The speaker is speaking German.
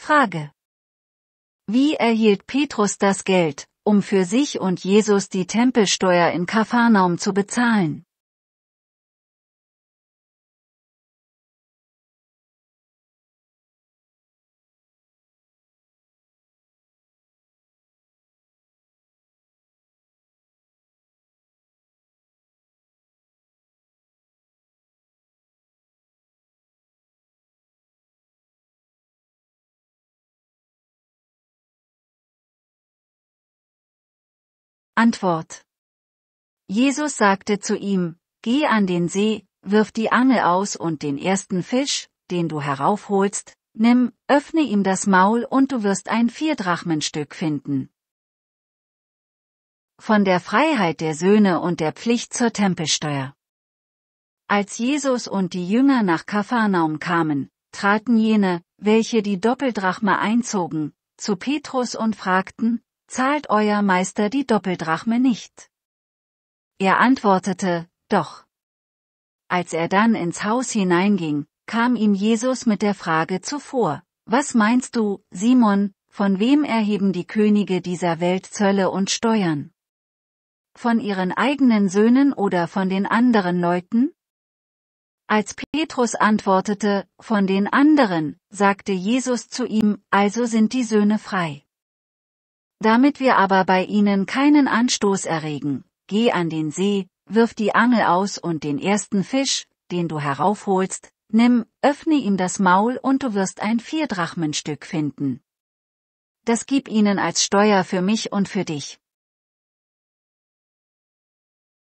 Frage. Wie erhielt Petrus das Geld, um für sich und Jesus die Tempelsteuer in Kapharnaum zu bezahlen? Antwort. Jesus sagte zu ihm, Geh an den See, wirf die Angel aus und den ersten Fisch, den du heraufholst, nimm, öffne ihm das Maul und du wirst ein Vierdrachmenstück finden. Von der Freiheit der Söhne und der Pflicht zur Tempelsteuer. Als Jesus und die Jünger nach Kapharnaum kamen, traten jene, welche die Doppeldrachme einzogen, zu Petrus und fragten, zahlt euer Meister die Doppeldrachme nicht? Er antwortete, doch. Als er dann ins Haus hineinging, kam ihm Jesus mit der Frage zuvor, was meinst du, Simon, von wem erheben die Könige dieser Welt Zölle und Steuern? Von ihren eigenen Söhnen oder von den anderen Leuten? Als Petrus antwortete, von den anderen, sagte Jesus zu ihm, also sind die Söhne frei. Damit wir aber bei ihnen keinen Anstoß erregen, geh an den See, wirf die Angel aus und den ersten Fisch, den du heraufholst, nimm, öffne ihm das Maul und du wirst ein Vierdrachmenstück finden. Das gib ihnen als Steuer für mich und für dich.